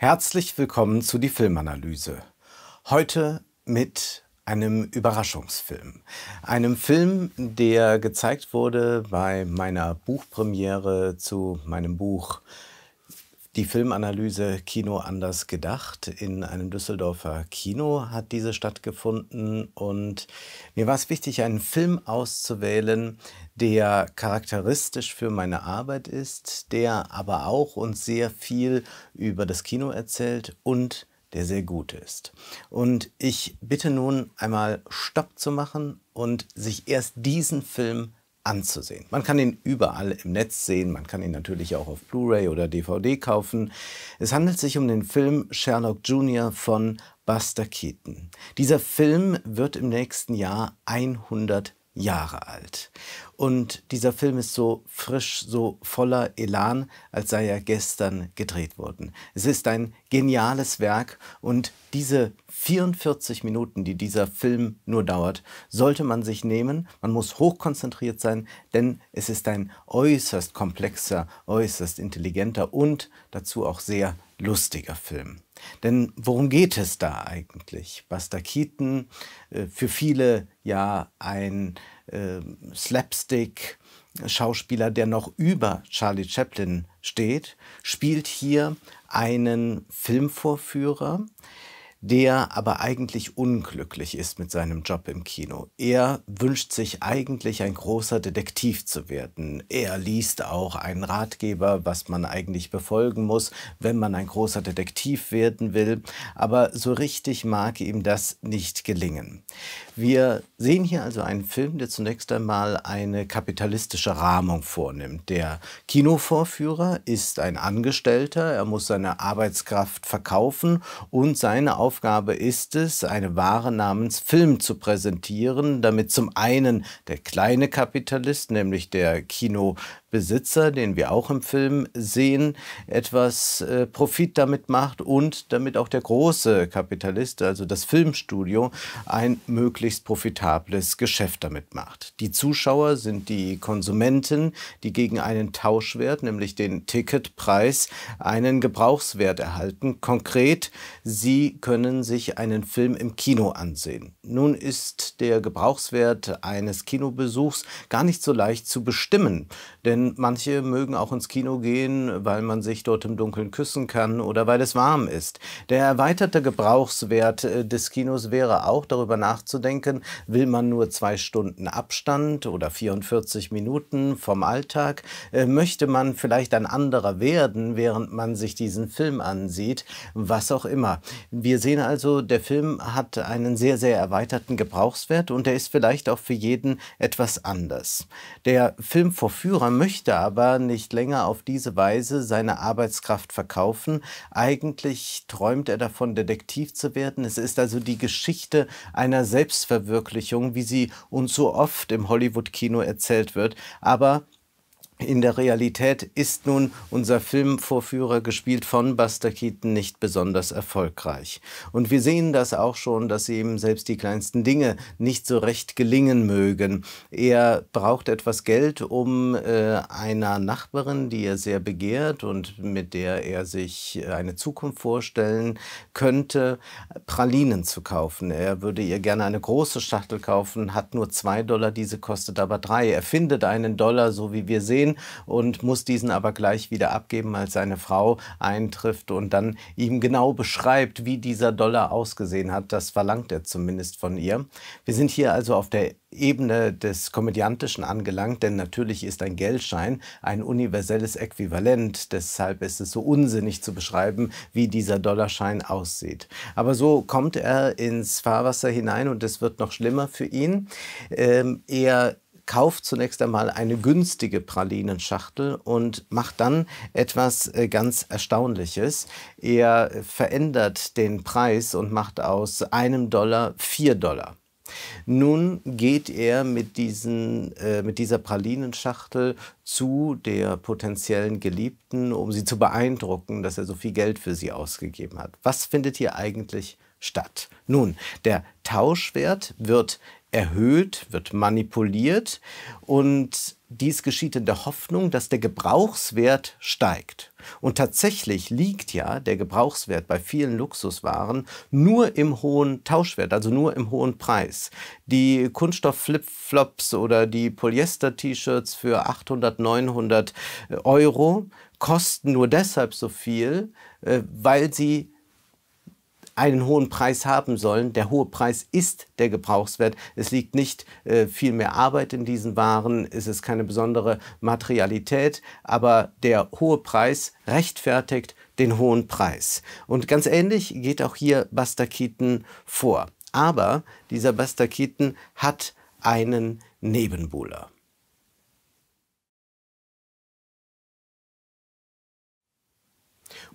Herzlich willkommen zu die Filmanalyse. Heute mit einem Überraschungsfilm. Einem Film, der gezeigt wurde bei meiner Buchpremiere zu meinem Buch die Filmanalyse Kino anders gedacht in einem Düsseldorfer Kino hat diese stattgefunden und mir war es wichtig, einen Film auszuwählen, der charakteristisch für meine Arbeit ist, der aber auch uns sehr viel über das Kino erzählt und der sehr gut ist. Und ich bitte nun einmal Stopp zu machen und sich erst diesen Film anzusehen. Man kann ihn überall im Netz sehen, man kann ihn natürlich auch auf Blu-ray oder DVD kaufen. Es handelt sich um den Film Sherlock Jr. von Buster Keaton. Dieser Film wird im nächsten Jahr 100 Jahre alt. Und dieser Film ist so frisch, so voller Elan, als sei er gestern gedreht worden. Es ist ein geniales Werk und diese 44 Minuten, die dieser Film nur dauert, sollte man sich nehmen. Man muss hochkonzentriert sein, denn es ist ein äußerst komplexer, äußerst intelligenter und dazu auch sehr lustiger Film. Denn worum geht es da eigentlich? Buster Keaton, äh, für viele ja ein ähm, Slapstick, Schauspieler, der noch über Charlie Chaplin steht, spielt hier einen Filmvorführer, der aber eigentlich unglücklich ist mit seinem Job im Kino. Er wünscht sich eigentlich ein großer Detektiv zu werden. Er liest auch einen Ratgeber, was man eigentlich befolgen muss, wenn man ein großer Detektiv werden will, aber so richtig mag ihm das nicht gelingen. Wir sehen hier also einen Film, der zunächst einmal eine kapitalistische Rahmung vornimmt. Der Kinovorführer ist ein Angestellter, er muss seine Arbeitskraft verkaufen und seine Aufmerksamkeit Aufgabe ist es, eine Ware namens Film zu präsentieren, damit zum einen der kleine Kapitalist, nämlich der Kino Besitzer, den wir auch im Film sehen, etwas äh, Profit damit macht und damit auch der große Kapitalist, also das Filmstudio, ein möglichst profitables Geschäft damit macht. Die Zuschauer sind die Konsumenten, die gegen einen Tauschwert, nämlich den Ticketpreis, einen Gebrauchswert erhalten. Konkret, sie können sich einen Film im Kino ansehen. Nun ist der Gebrauchswert eines Kinobesuchs gar nicht so leicht zu bestimmen, denn denn manche mögen auch ins Kino gehen, weil man sich dort im Dunkeln küssen kann oder weil es warm ist. Der erweiterte Gebrauchswert äh, des Kinos wäre auch darüber nachzudenken, will man nur zwei Stunden Abstand oder 44 Minuten vom Alltag, äh, möchte man vielleicht ein anderer werden, während man sich diesen Film ansieht, was auch immer. Wir sehen also, der Film hat einen sehr, sehr erweiterten Gebrauchswert und er ist vielleicht auch für jeden etwas anders. Der Filmvorführer möchte möchte aber nicht länger auf diese Weise seine Arbeitskraft verkaufen. Eigentlich träumt er davon, Detektiv zu werden. Es ist also die Geschichte einer Selbstverwirklichung, wie sie uns so oft im Hollywood-Kino erzählt wird. Aber in der Realität ist nun unser Filmvorführer, gespielt von Buster Keaton, nicht besonders erfolgreich. Und wir sehen das auch schon, dass ihm selbst die kleinsten Dinge nicht so recht gelingen mögen. Er braucht etwas Geld, um äh, einer Nachbarin, die er sehr begehrt und mit der er sich äh, eine Zukunft vorstellen könnte, Pralinen zu kaufen. Er würde ihr gerne eine große Schachtel kaufen, hat nur zwei Dollar, diese kostet aber drei. Er findet einen Dollar, so wie wir sehen gesehen und muss diesen aber gleich wieder abgeben, als seine Frau eintrifft und dann ihm genau beschreibt, wie dieser Dollar ausgesehen hat. Das verlangt er zumindest von ihr. Wir sind hier also auf der Ebene des Komödiantischen angelangt, denn natürlich ist ein Geldschein ein universelles Äquivalent. Deshalb ist es so unsinnig zu beschreiben, wie dieser Dollarschein aussieht. Aber so kommt er ins Fahrwasser hinein und es wird noch schlimmer für ihn. Ähm, er kauft zunächst einmal eine günstige Pralinenschachtel und macht dann etwas äh, ganz Erstaunliches. Er verändert den Preis und macht aus einem Dollar vier Dollar. Nun geht er mit, diesen, äh, mit dieser Pralinenschachtel zu der potenziellen Geliebten, um sie zu beeindrucken, dass er so viel Geld für sie ausgegeben hat. Was findet hier eigentlich statt? Nun, der Tauschwert wird erhöht, wird manipuliert und dies geschieht in der Hoffnung, dass der Gebrauchswert steigt. Und tatsächlich liegt ja der Gebrauchswert bei vielen Luxuswaren nur im hohen Tauschwert, also nur im hohen Preis. Die Kunststoff-Flipflops oder die Polyester-T-Shirts für 800, 900 Euro kosten nur deshalb so viel, äh, weil sie einen hohen Preis haben sollen. Der hohe Preis ist der Gebrauchswert. Es liegt nicht äh, viel mehr Arbeit in diesen Waren, es ist keine besondere Materialität, aber der hohe Preis rechtfertigt den hohen Preis. Und ganz ähnlich geht auch hier Bastakiten vor. Aber dieser Bastakiten hat einen Nebenbuhler.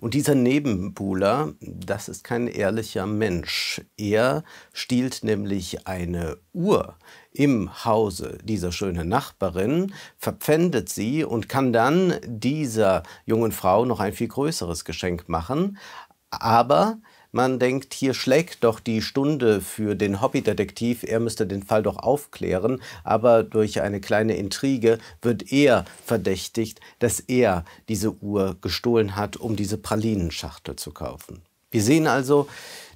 Und dieser Nebenbuhler, das ist kein ehrlicher Mensch. Er stiehlt nämlich eine Uhr im Hause dieser schönen Nachbarin, verpfändet sie und kann dann dieser jungen Frau noch ein viel größeres Geschenk machen. Aber man denkt, hier schlägt doch die Stunde für den Hobbydetektiv, er müsste den Fall doch aufklären, aber durch eine kleine Intrige wird er verdächtigt, dass er diese Uhr gestohlen hat, um diese Pralinenschachtel zu kaufen. Wir sehen also,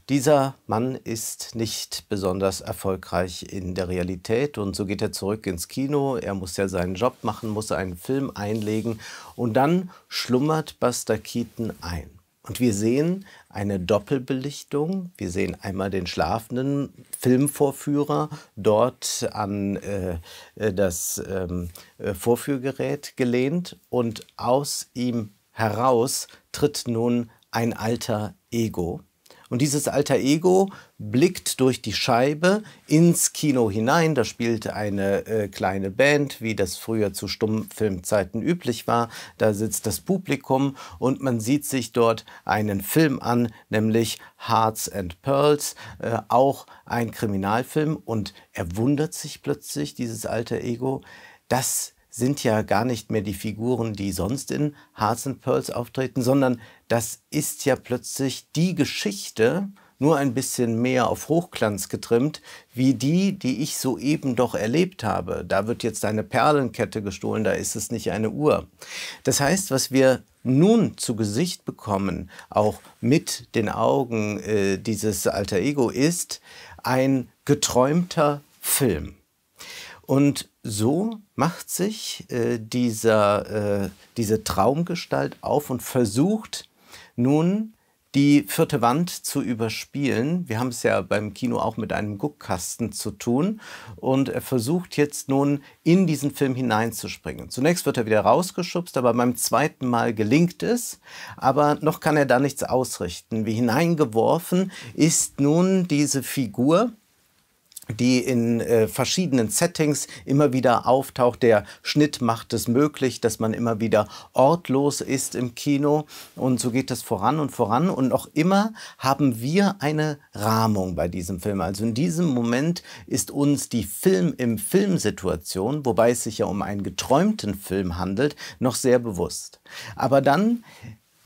dieser Mann ist nicht besonders erfolgreich in der Realität und so geht er zurück ins Kino. Er muss ja seinen Job machen, muss einen Film einlegen und dann schlummert Buster Keaton ein. Und wir sehen eine Doppelbelichtung. Wir sehen einmal den schlafenden Filmvorführer dort an äh, äh das ähm, äh, Vorführgerät gelehnt und aus ihm heraus tritt nun ein alter Ego und dieses alter Ego blickt durch die Scheibe ins Kino hinein. Da spielt eine äh, kleine Band, wie das früher zu Stummfilmzeiten üblich war. Da sitzt das Publikum und man sieht sich dort einen Film an, nämlich Hearts and Pearls, äh, auch ein Kriminalfilm. Und er wundert sich plötzlich, dieses alter Ego, dass sind ja gar nicht mehr die Figuren, die sonst in Hearts and Pearls auftreten, sondern das ist ja plötzlich die Geschichte, nur ein bisschen mehr auf Hochglanz getrimmt, wie die, die ich soeben doch erlebt habe. Da wird jetzt eine Perlenkette gestohlen, da ist es nicht eine Uhr. Das heißt, was wir nun zu Gesicht bekommen, auch mit den Augen äh, dieses Alter Ego, ist ein geträumter Film. Und so macht sich äh, dieser, äh, diese Traumgestalt auf und versucht nun die vierte Wand zu überspielen. Wir haben es ja beim Kino auch mit einem Guckkasten zu tun. Und er versucht jetzt nun in diesen Film hineinzuspringen. Zunächst wird er wieder rausgeschubst, aber beim zweiten Mal gelingt es. Aber noch kann er da nichts ausrichten. Wie hineingeworfen ist nun diese Figur, die in äh, verschiedenen Settings immer wieder auftaucht. Der Schnitt macht es möglich, dass man immer wieder ortlos ist im Kino. Und so geht das voran und voran. Und noch immer haben wir eine Rahmung bei diesem Film. Also in diesem Moment ist uns die Film im Filmsituation, wobei es sich ja um einen geträumten Film handelt, noch sehr bewusst. Aber dann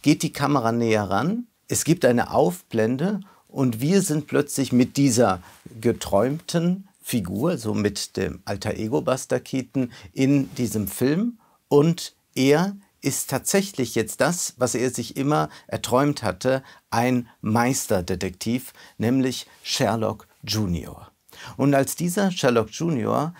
geht die Kamera näher ran. Es gibt eine Aufblende und wir sind plötzlich mit dieser geträumten Figur, so mit dem alter Ego Buster Bastakiten, in diesem Film. Und er ist tatsächlich jetzt das, was er sich immer erträumt hatte, ein Meisterdetektiv, nämlich Sherlock Junior. Und als dieser Sherlock Junior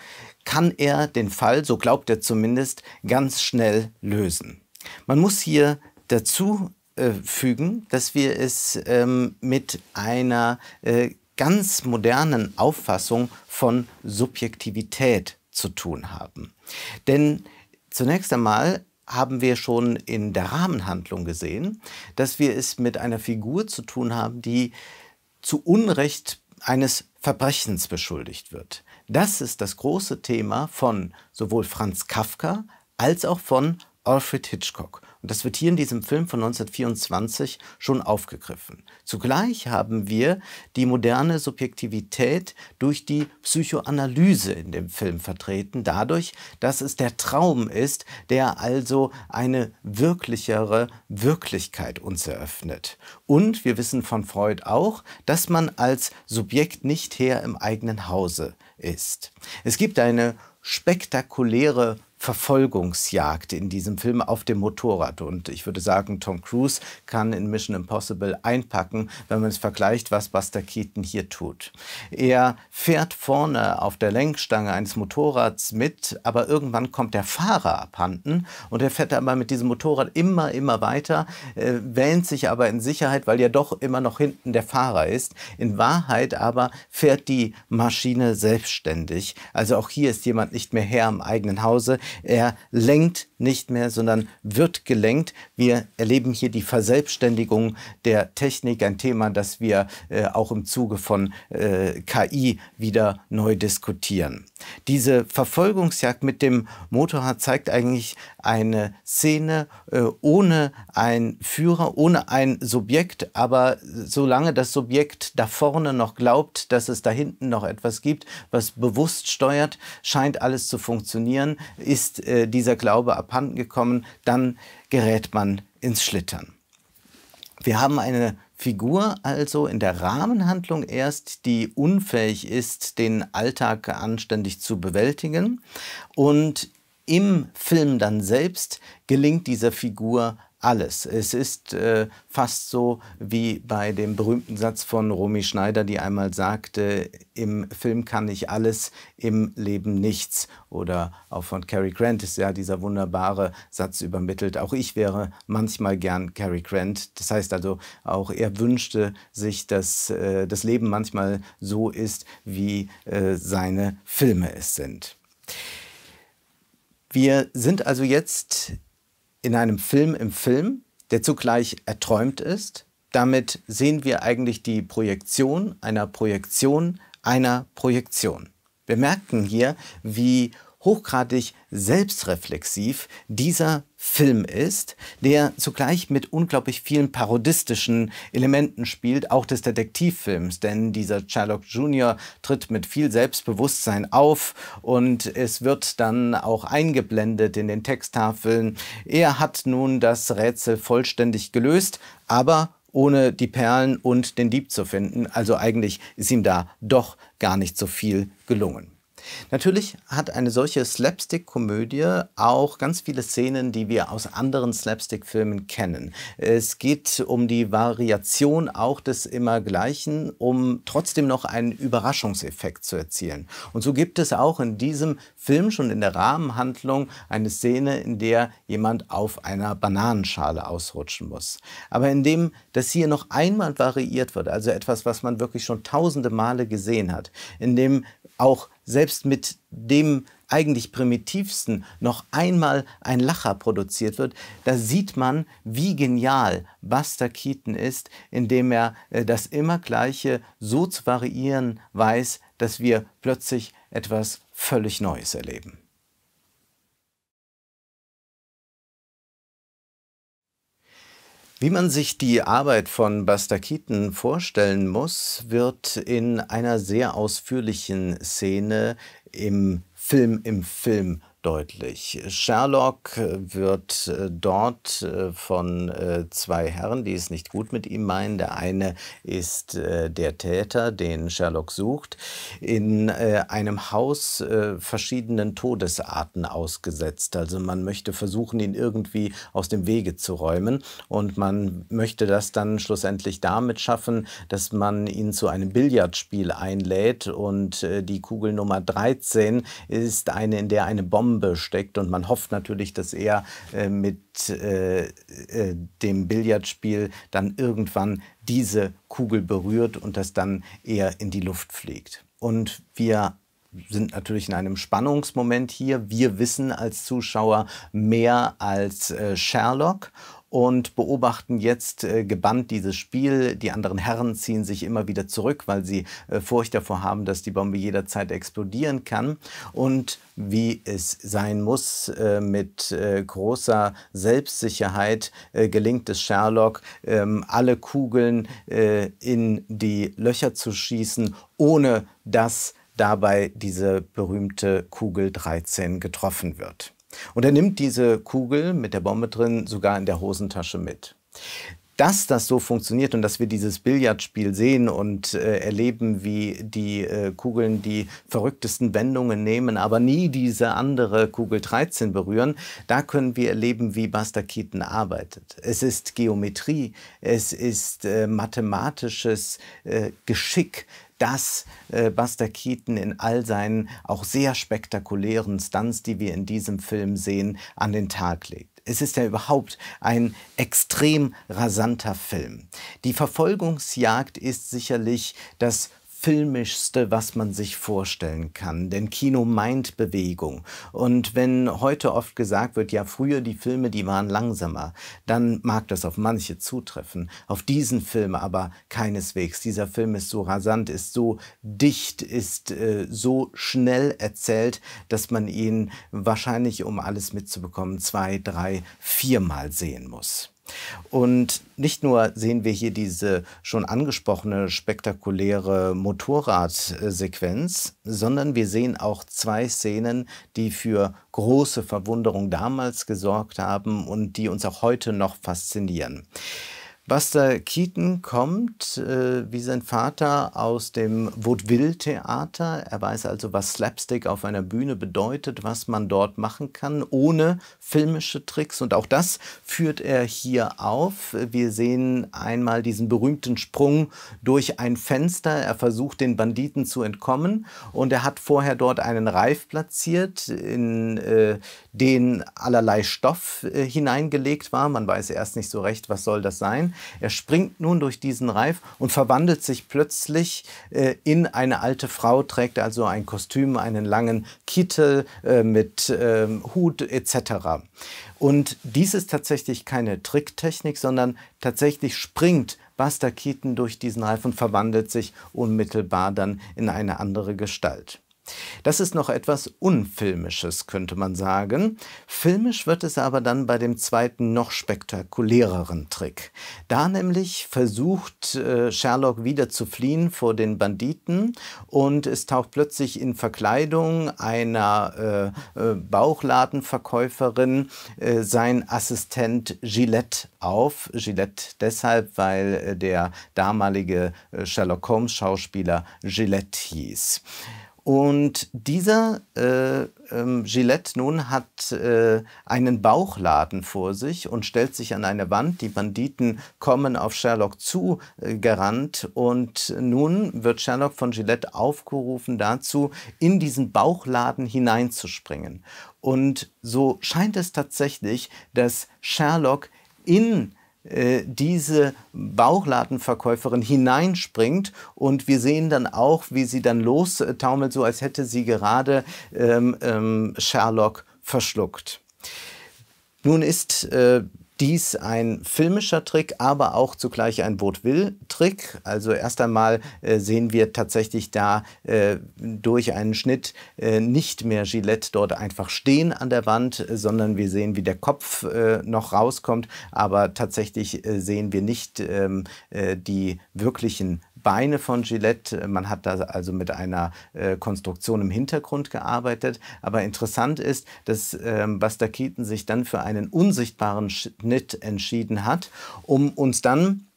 kann er den Fall, so glaubt er zumindest, ganz schnell lösen. Man muss hier dazu äh, fügen, dass wir es ähm, mit einer äh, ganz modernen Auffassung von Subjektivität zu tun haben. Denn zunächst einmal haben wir schon in der Rahmenhandlung gesehen, dass wir es mit einer Figur zu tun haben, die zu Unrecht eines Verbrechens beschuldigt wird. Das ist das große Thema von sowohl Franz Kafka als auch von Alfred Hitchcock. Und das wird hier in diesem Film von 1924 schon aufgegriffen. Zugleich haben wir die moderne Subjektivität durch die Psychoanalyse in dem Film vertreten, dadurch, dass es der Traum ist, der also eine wirklichere Wirklichkeit uns eröffnet. Und wir wissen von Freud auch, dass man als Subjekt nicht her im eigenen Hause ist. Es gibt eine spektakuläre Verfolgungsjagd in diesem Film auf dem Motorrad. Und ich würde sagen, Tom Cruise kann in Mission Impossible einpacken, wenn man es vergleicht, was Buster Keaton hier tut. Er fährt vorne auf der Lenkstange eines Motorrads mit, aber irgendwann kommt der Fahrer abhanden und er fährt aber mit diesem Motorrad immer, immer weiter, äh, wähnt sich aber in Sicherheit, weil ja doch immer noch hinten der Fahrer ist. In Wahrheit aber fährt die Maschine selbstständig. Also auch hier ist jemand nicht mehr her im eigenen Hause. Er lenkt nicht mehr, sondern wird gelenkt. Wir erleben hier die Verselbstständigung der Technik, ein Thema, das wir äh, auch im Zuge von äh, KI wieder neu diskutieren. Diese Verfolgungsjagd mit dem Motorrad zeigt eigentlich eine Szene äh, ohne einen Führer, ohne ein Subjekt, aber solange das Subjekt da vorne noch glaubt, dass es da hinten noch etwas gibt, was bewusst steuert, scheint alles zu funktionieren, ist äh, dieser Glaube ab abhanden gekommen, dann gerät man ins Schlittern. Wir haben eine Figur also in der Rahmenhandlung erst, die unfähig ist, den Alltag anständig zu bewältigen. Und im Film dann selbst gelingt dieser Figur alles. Es ist äh, fast so wie bei dem berühmten Satz von Romy Schneider, die einmal sagte, im Film kann ich alles, im Leben nichts. Oder auch von Cary Grant ist ja dieser wunderbare Satz übermittelt, auch ich wäre manchmal gern Cary Grant. Das heißt also, auch er wünschte sich, dass äh, das Leben manchmal so ist, wie äh, seine Filme es sind. Wir sind also jetzt in einem Film im Film, der zugleich erträumt ist. Damit sehen wir eigentlich die Projektion einer Projektion einer Projektion. Wir merken hier, wie hochgradig selbstreflexiv dieser Film ist, der zugleich mit unglaublich vielen parodistischen Elementen spielt, auch des Detektivfilms. Denn dieser Sherlock Jr. tritt mit viel Selbstbewusstsein auf und es wird dann auch eingeblendet in den Texttafeln. Er hat nun das Rätsel vollständig gelöst, aber ohne die Perlen und den Dieb zu finden. Also eigentlich ist ihm da doch gar nicht so viel gelungen. Natürlich hat eine solche Slapstick-Komödie auch ganz viele Szenen, die wir aus anderen Slapstick-Filmen kennen. Es geht um die Variation auch des Immergleichen, um trotzdem noch einen Überraschungseffekt zu erzielen. Und so gibt es auch in diesem Film schon in der Rahmenhandlung eine Szene, in der jemand auf einer Bananenschale ausrutschen muss. Aber indem das hier noch einmal variiert wird, also etwas, was man wirklich schon tausende Male gesehen hat, indem auch selbst mit dem eigentlich primitivsten noch einmal ein Lacher produziert wird, da sieht man, wie genial Buster Keaton ist, indem er äh, das immer gleiche so zu variieren weiß, dass wir plötzlich etwas völlig Neues erleben. Wie man sich die Arbeit von Buster Keaton vorstellen muss, wird in einer sehr ausführlichen Szene im Film im Film deutlich. Sherlock äh, wird äh, dort äh, von zwei Herren, die es nicht gut mit ihm meinen. Der eine ist der Täter, den Sherlock sucht, in einem Haus verschiedenen Todesarten ausgesetzt. Also man möchte versuchen, ihn irgendwie aus dem Wege zu räumen und man möchte das dann schlussendlich damit schaffen, dass man ihn zu einem Billardspiel einlädt und die Kugel Nummer 13 ist eine, in der eine Bombe Bombe steckt. Und man hofft natürlich, dass er äh, mit äh, äh, dem Billardspiel dann irgendwann diese Kugel berührt und das dann eher in die Luft fliegt. Und wir sind natürlich in einem Spannungsmoment hier. Wir wissen als Zuschauer mehr als äh, Sherlock und beobachten jetzt äh, gebannt dieses Spiel. Die anderen Herren ziehen sich immer wieder zurück, weil sie äh, Furcht davor haben, dass die Bombe jederzeit explodieren kann. Und wie es sein muss, äh, mit äh, großer Selbstsicherheit äh, gelingt es Sherlock, ähm, alle Kugeln äh, in die Löcher zu schießen, ohne dass dabei diese berühmte Kugel 13 getroffen wird. Und er nimmt diese Kugel mit der Bombe drin sogar in der Hosentasche mit. Dass das so funktioniert und dass wir dieses Billardspiel sehen und äh, erleben, wie die äh, Kugeln die verrücktesten Wendungen nehmen, aber nie diese andere Kugel 13 berühren, da können wir erleben, wie Buster Keaton arbeitet. Es ist Geometrie, es ist äh, mathematisches äh, Geschick, dass äh, Buster Keaton in all seinen auch sehr spektakulären Stunts, die wir in diesem Film sehen, an den Tag legt. Es ist ja überhaupt ein extrem rasanter Film. Die Verfolgungsjagd ist sicherlich das filmischste, was man sich vorstellen kann. Denn Kino meint Bewegung. Und wenn heute oft gesagt wird, ja, früher die Filme, die waren langsamer, dann mag das auf manche zutreffen. Auf diesen Film aber keineswegs. Dieser Film ist so rasant, ist so dicht, ist äh, so schnell erzählt, dass man ihn wahrscheinlich, um alles mitzubekommen, zwei, drei, viermal sehen muss. Und nicht nur sehen wir hier diese schon angesprochene spektakuläre Motorradsequenz, sondern wir sehen auch zwei Szenen, die für große Verwunderung damals gesorgt haben und die uns auch heute noch faszinieren. Buster Keaton kommt äh, wie sein Vater aus dem Vaudeville-Theater. Er weiß also, was Slapstick auf einer Bühne bedeutet, was man dort machen kann, ohne filmische Tricks. Und auch das führt er hier auf. Wir sehen einmal diesen berühmten Sprung durch ein Fenster. Er versucht, den Banditen zu entkommen. Und er hat vorher dort einen Reif platziert, in äh, den allerlei Stoff äh, hineingelegt war. Man weiß erst nicht so recht, was soll das sein. Er springt nun durch diesen Reif und verwandelt sich plötzlich äh, in eine alte Frau, trägt also ein Kostüm, einen langen Kittel äh, mit äh, Hut etc. Und dies ist tatsächlich keine Tricktechnik, sondern tatsächlich springt Buster Keaton durch diesen Reif und verwandelt sich unmittelbar dann in eine andere Gestalt. Das ist noch etwas Unfilmisches, könnte man sagen. Filmisch wird es aber dann bei dem zweiten noch spektakuläreren Trick. Da nämlich versucht äh, Sherlock wieder zu fliehen vor den Banditen und es taucht plötzlich in Verkleidung einer äh, äh, Bauchladenverkäuferin äh, sein Assistent Gillette auf. Gillette deshalb, weil äh, der damalige äh, Sherlock Holmes Schauspieler Gillette hieß. Und dieser äh, ähm, Gillette nun hat äh, einen Bauchladen vor sich und stellt sich an eine Wand. Die Banditen kommen auf Sherlock zugerannt. äh, und nun wird Sherlock von Gillette aufgerufen dazu, in diesen Bauchladen hineinzuspringen. Und so scheint es tatsächlich, dass Sherlock in äh, diese Bauchladenverkäuferin hineinspringt und wir sehen dann auch, wie sie dann lostaumelt, so als hätte sie gerade ähm, ähm, Sherlock verschluckt. Nun ist äh, dies ein filmischer Trick, aber auch zugleich ein Vaudeville-Trick. Also erst einmal äh, sehen wir tatsächlich da äh, durch einen Schnitt äh, nicht mehr Gillette dort einfach stehen an der Wand, sondern wir sehen, wie der Kopf äh, noch rauskommt. Aber tatsächlich äh, sehen wir nicht ähm, äh, die wirklichen Beine von Gillette. Man hat da also mit einer äh, Konstruktion im Hintergrund gearbeitet. Aber interessant ist, dass ähm, Bastakiten sich dann für einen unsichtbaren Schnitt entschieden hat, um uns dann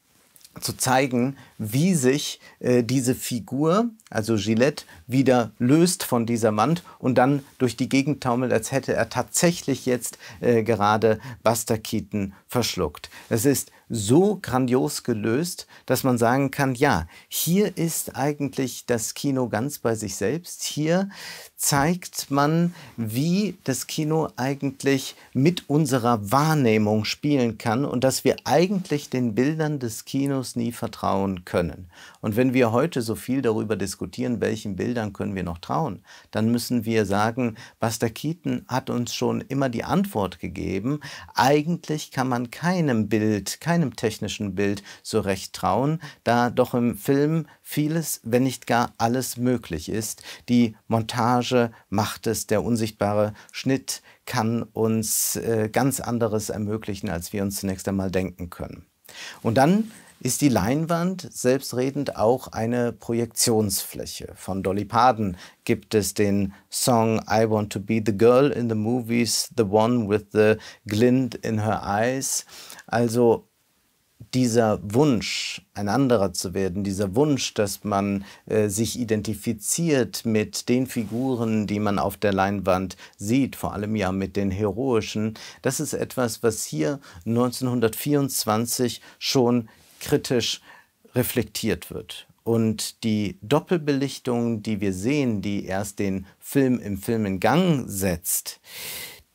zu zeigen, wie sich äh, diese Figur, also Gillette, wieder löst von dieser Mand und dann durch die Gegend taumelt, als hätte er tatsächlich jetzt äh, gerade Buster Keaton verschluckt. Es ist so grandios gelöst, dass man sagen kann, ja, hier ist eigentlich das Kino ganz bei sich selbst. Hier zeigt man, wie das Kino eigentlich mit unserer Wahrnehmung spielen kann und dass wir eigentlich den Bildern des Kinos nie vertrauen können. Und wenn wir heute so viel darüber diskutieren, welchen Bildern können wir noch trauen, dann müssen wir sagen, Buster Keaton hat uns schon immer die Antwort gegeben, eigentlich kann man keinem Bild, kein keinem technischen Bild so recht trauen, da doch im Film vieles, wenn nicht gar alles möglich ist. Die Montage macht es, der unsichtbare Schnitt kann uns äh, ganz anderes ermöglichen, als wir uns zunächst einmal denken können. Und dann ist die Leinwand selbstredend auch eine Projektionsfläche. Von Dolly Parton gibt es den Song I Want to Be the Girl in the Movies, the One with the Glint in Her Eyes. Also dieser Wunsch, ein anderer zu werden, dieser Wunsch, dass man äh, sich identifiziert mit den Figuren, die man auf der Leinwand sieht, vor allem ja mit den heroischen, das ist etwas, was hier 1924 schon kritisch reflektiert wird. Und die Doppelbelichtung, die wir sehen, die erst den Film im Film in Gang setzt,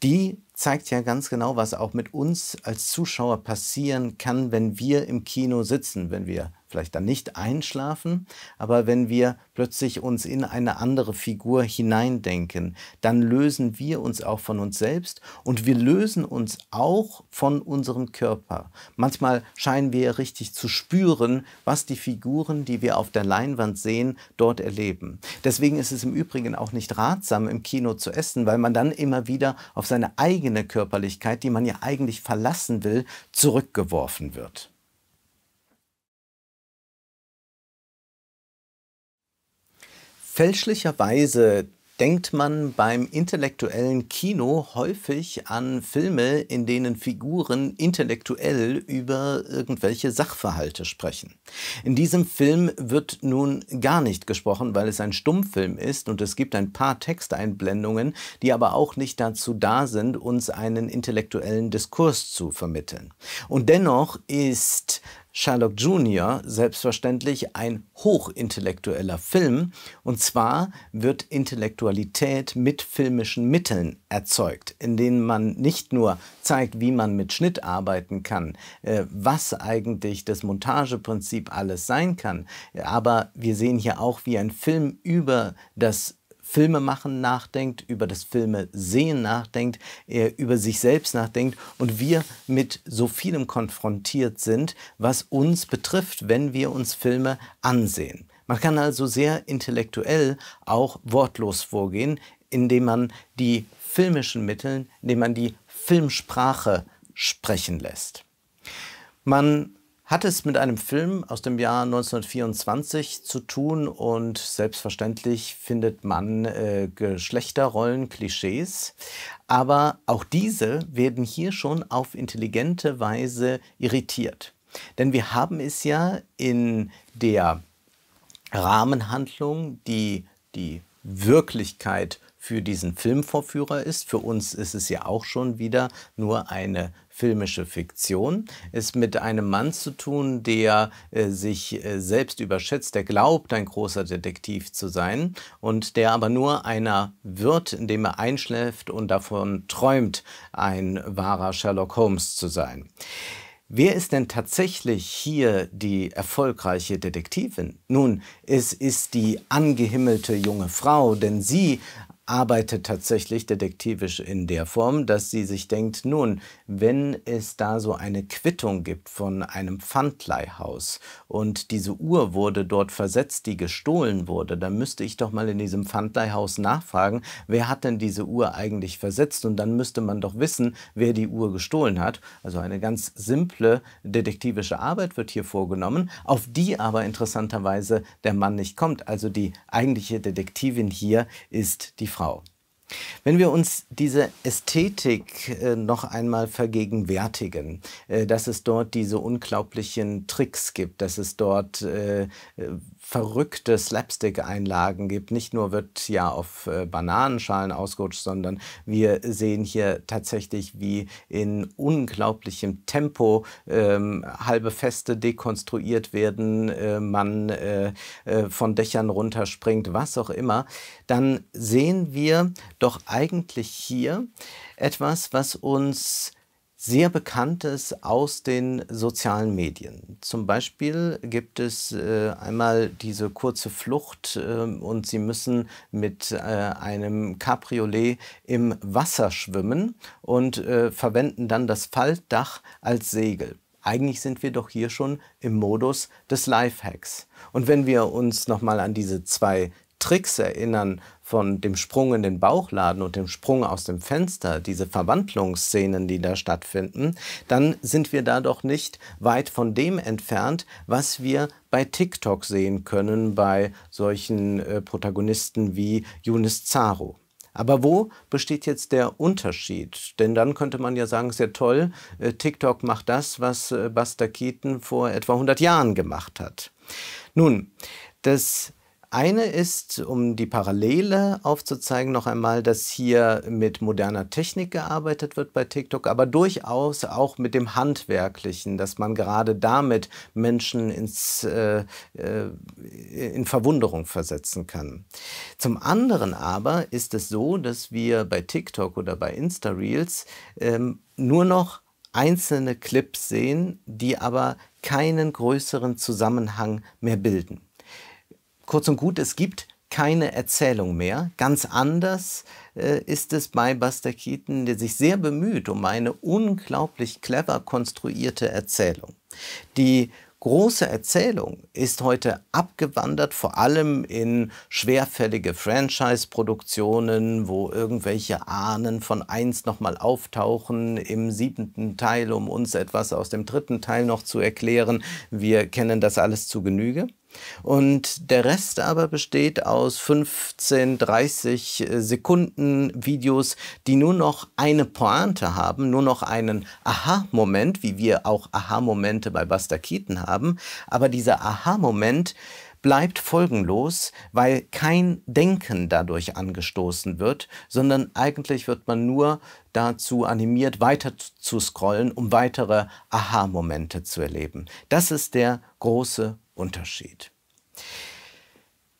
die zeigt ja ganz genau, was auch mit uns als Zuschauer passieren kann, wenn wir im Kino sitzen, wenn wir vielleicht dann nicht einschlafen, aber wenn wir plötzlich uns in eine andere Figur hineindenken, dann lösen wir uns auch von uns selbst und wir lösen uns auch von unserem Körper. Manchmal scheinen wir richtig zu spüren, was die Figuren, die wir auf der Leinwand sehen, dort erleben. Deswegen ist es im Übrigen auch nicht ratsam, im Kino zu essen, weil man dann immer wieder auf seine eigene Körperlichkeit, die man ja eigentlich verlassen will, zurückgeworfen wird. Fälschlicherweise denkt man beim intellektuellen Kino häufig an Filme, in denen Figuren intellektuell über irgendwelche Sachverhalte sprechen. In diesem Film wird nun gar nicht gesprochen, weil es ein Stummfilm ist und es gibt ein paar Texteinblendungen, die aber auch nicht dazu da sind, uns einen intellektuellen Diskurs zu vermitteln. Und dennoch ist Sherlock Jr. selbstverständlich ein hochintellektueller Film, und zwar wird Intellektualität mit filmischen Mitteln erzeugt, in denen man nicht nur zeigt, wie man mit Schnitt arbeiten kann, äh, was eigentlich das Montageprinzip alles sein kann, aber wir sehen hier auch, wie ein Film über das Filme machen nachdenkt, über das Filme sehen nachdenkt, er äh, über sich selbst nachdenkt und wir mit so vielem konfrontiert sind, was uns betrifft, wenn wir uns Filme ansehen. Man kann also sehr intellektuell auch wortlos vorgehen, indem man die filmischen Mitteln, indem man die Filmsprache sprechen lässt. Man hat es mit einem Film aus dem Jahr 1924 zu tun und selbstverständlich findet man äh, Geschlechterrollen, Klischees, aber auch diese werden hier schon auf intelligente Weise irritiert. Denn wir haben es ja in der Rahmenhandlung, die die Wirklichkeit für diesen Filmvorführer ist. Für uns ist es ja auch schon wieder nur eine filmische Fiktion, ist mit einem Mann zu tun, der äh, sich äh, selbst überschätzt, der glaubt, ein großer Detektiv zu sein und der aber nur einer wird, indem er einschläft und davon träumt, ein wahrer Sherlock Holmes zu sein. Wer ist denn tatsächlich hier die erfolgreiche Detektivin? Nun, es ist die angehimmelte junge Frau, denn sie arbeitet tatsächlich detektivisch in der Form, dass sie sich denkt, nun, wenn es da so eine Quittung gibt von einem Pfandleihhaus und diese Uhr wurde dort versetzt, die gestohlen wurde, dann müsste ich doch mal in diesem Pfandleihhaus nachfragen, wer hat denn diese Uhr eigentlich versetzt und dann müsste man doch wissen, wer die Uhr gestohlen hat. Also eine ganz simple detektivische Arbeit wird hier vorgenommen, auf die aber interessanterweise der Mann nicht kommt. Also die eigentliche Detektivin hier ist die Frau. Frau. Wenn wir uns diese Ästhetik äh, noch einmal vergegenwärtigen, äh, dass es dort diese unglaublichen Tricks gibt, dass es dort äh, äh verrückte Slapstick-Einlagen gibt. Nicht nur wird ja auf äh, Bananenschalen ausgerutscht, sondern wir sehen hier tatsächlich, wie in unglaublichem Tempo ähm, halbe Feste dekonstruiert werden, äh, man äh, äh von Dächern runterspringt, was auch immer. Dann sehen wir doch eigentlich hier etwas, was uns sehr Bekanntes aus den sozialen Medien. Zum Beispiel gibt es äh, einmal diese kurze Flucht äh, und sie müssen mit äh, einem Cabriolet im Wasser schwimmen und äh, verwenden dann das Faltdach als Segel. Eigentlich sind wir doch hier schon im Modus des Lifehacks. Und wenn wir uns nochmal an diese zwei Tricks erinnern von dem Sprung in den Bauchladen und dem Sprung aus dem Fenster, diese Verwandlungsszenen, die da stattfinden, dann sind wir da doch nicht weit von dem entfernt, was wir bei TikTok sehen können, bei solchen äh, Protagonisten wie Yunis Zaro. Aber wo besteht jetzt der Unterschied? Denn dann könnte man ja sagen, sehr toll, äh, TikTok macht das, was äh, Buster Keaton vor etwa 100 Jahren gemacht hat. Nun, das eine ist, um die Parallele aufzuzeigen, noch einmal, dass hier mit moderner Technik gearbeitet wird bei TikTok, aber durchaus auch mit dem Handwerklichen, dass man gerade damit Menschen ins, äh, äh, in Verwunderung versetzen kann. Zum anderen aber ist es so, dass wir bei TikTok oder bei Insta-Reels ähm, nur noch einzelne Clips sehen, die aber keinen größeren Zusammenhang mehr bilden. Kurz und gut, es gibt keine Erzählung mehr. Ganz anders äh, ist es bei Buster Keaton, der sich sehr bemüht um eine unglaublich clever konstruierte Erzählung. Die große Erzählung ist heute abgewandert, vor allem in schwerfällige Franchise-Produktionen, wo irgendwelche Ahnen von eins nochmal auftauchen im siebten Teil, um uns etwas aus dem dritten Teil noch zu erklären. Wir kennen das alles zu Genüge. Und der Rest aber besteht aus 15, 30 äh, Sekunden Videos, die nur noch eine Pointe haben, nur noch einen Aha-Moment, wie wir auch Aha-Momente bei Buster Keaton haben. Aber dieser Aha-Moment bleibt folgenlos, weil kein Denken dadurch angestoßen wird, sondern eigentlich wird man nur dazu animiert, weiter zu scrollen, um weitere Aha-Momente zu erleben. Das ist der große Unterschied.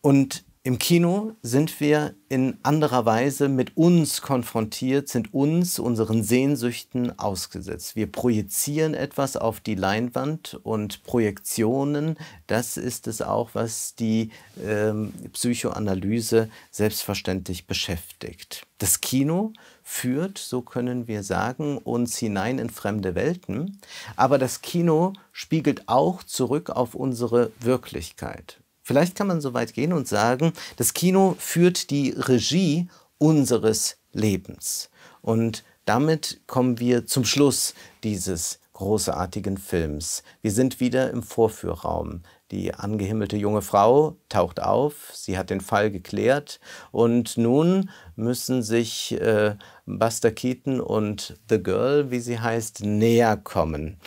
Und im Kino sind wir in anderer Weise mit uns konfrontiert, sind uns, unseren Sehnsüchten ausgesetzt. Wir projizieren etwas auf die Leinwand und Projektionen, das ist es auch, was die ähm, Psychoanalyse selbstverständlich beschäftigt. Das Kino führt, so können wir sagen, uns hinein in fremde Welten. Aber das Kino spiegelt auch zurück auf unsere Wirklichkeit. Vielleicht kann man so weit gehen und sagen, das Kino führt die Regie unseres Lebens. Und damit kommen wir zum Schluss dieses großartigen Films. Wir sind wieder im Vorführraum. Die angehimmelte junge Frau taucht auf, sie hat den Fall geklärt und nun müssen sich äh, Buster Keaton und The Girl, wie sie heißt, näher kommen.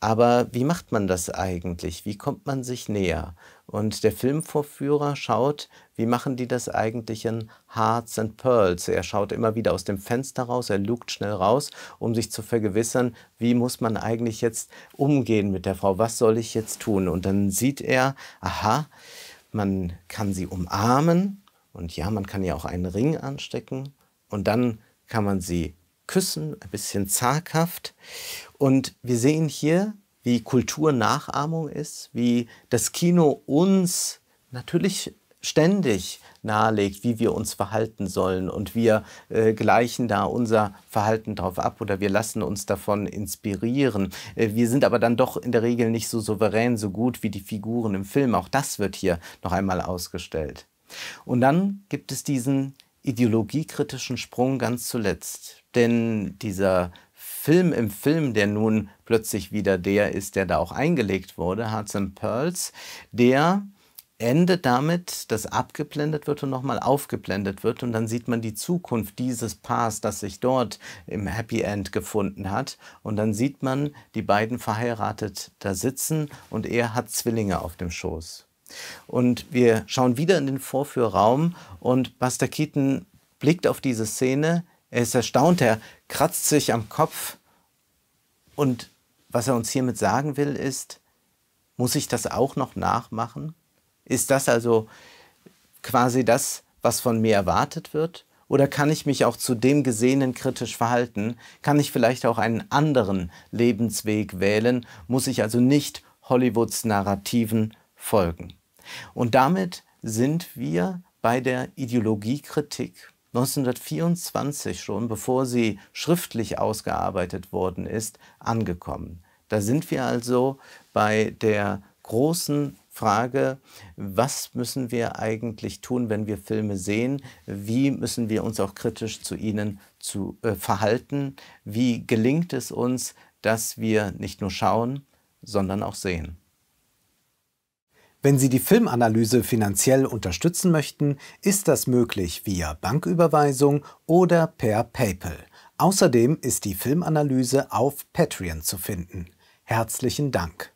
Aber wie macht man das eigentlich? Wie kommt man sich näher? Und der Filmvorführer schaut, wie machen die das eigentlich in Hearts and Pearls? Er schaut immer wieder aus dem Fenster raus, er lugt schnell raus, um sich zu vergewissern, wie muss man eigentlich jetzt umgehen mit der Frau? Was soll ich jetzt tun? Und dann sieht er, aha, man kann sie umarmen und ja, man kann ja auch einen Ring anstecken und dann kann man sie küssen, ein bisschen zaghaft. Und wir sehen hier, wie Kulturnachahmung ist, wie das Kino uns natürlich ständig nahelegt, wie wir uns verhalten sollen und wir äh, gleichen da unser Verhalten drauf ab oder wir lassen uns davon inspirieren. Äh, wir sind aber dann doch in der Regel nicht so souverän, so gut wie die Figuren im Film. Auch das wird hier noch einmal ausgestellt. Und dann gibt es diesen ideologiekritischen Sprung ganz zuletzt. Denn dieser Film im Film, der nun plötzlich wieder der ist, der da auch eingelegt wurde, Hearts and Pearls, der endet damit, dass abgeblendet wird und nochmal aufgeblendet wird und dann sieht man die Zukunft dieses Paars, das sich dort im Happy End gefunden hat und dann sieht man die beiden verheiratet da sitzen und er hat Zwillinge auf dem Schoß. Und wir schauen wieder in den Vorführraum und Buster Keaton blickt auf diese Szene. Er ist erstaunt, er kratzt sich am Kopf. Und was er uns hiermit sagen will, ist, muss ich das auch noch nachmachen? Ist das also quasi das, was von mir erwartet wird? Oder kann ich mich auch zu dem Gesehenen kritisch verhalten? Kann ich vielleicht auch einen anderen Lebensweg wählen? Muss ich also nicht Hollywoods Narrativen folgen? Und damit sind wir bei der Ideologiekritik. 1924 schon, bevor sie schriftlich ausgearbeitet worden ist, angekommen. Da sind wir also bei der großen Frage, was müssen wir eigentlich tun, wenn wir Filme sehen? Wie müssen wir uns auch kritisch zu ihnen zu, äh, verhalten? Wie gelingt es uns, dass wir nicht nur schauen, sondern auch sehen? Wenn Sie die Filmanalyse finanziell unterstützen möchten, ist das möglich via Banküberweisung oder per PayPal. Außerdem ist die Filmanalyse auf Patreon zu finden. Herzlichen Dank.